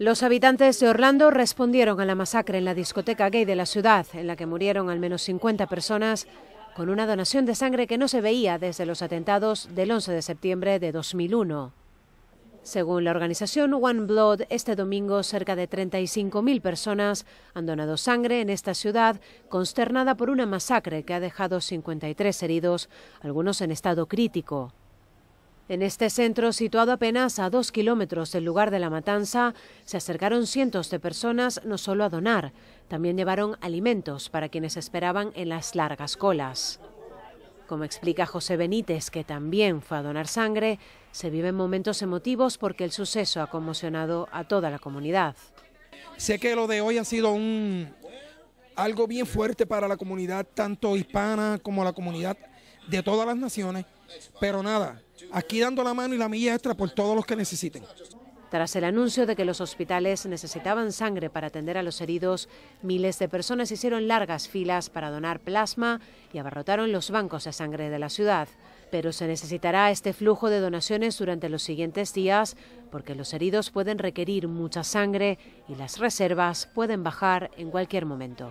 Los habitantes de Orlando respondieron a la masacre en la discoteca gay de la ciudad, en la que murieron al menos 50 personas, con una donación de sangre que no se veía desde los atentados del 11 de septiembre de 2001. Según la organización One Blood, este domingo cerca de 35.000 personas han donado sangre en esta ciudad consternada por una masacre que ha dejado 53 heridos, algunos en estado crítico. En este centro, situado apenas a dos kilómetros del lugar de la matanza, se acercaron cientos de personas no solo a donar, también llevaron alimentos para quienes esperaban en las largas colas. Como explica José Benítez, que también fue a donar sangre, se viven momentos emotivos porque el suceso ha conmocionado a toda la comunidad. Sé que lo de hoy ha sido un, algo bien fuerte para la comunidad, tanto hispana como la comunidad de todas las naciones. Pero nada, aquí dando la mano y la milla extra por todos los que necesiten. Tras el anuncio de que los hospitales necesitaban sangre para atender a los heridos, miles de personas hicieron largas filas para donar plasma y abarrotaron los bancos de sangre de la ciudad. Pero se necesitará este flujo de donaciones durante los siguientes días porque los heridos pueden requerir mucha sangre y las reservas pueden bajar en cualquier momento.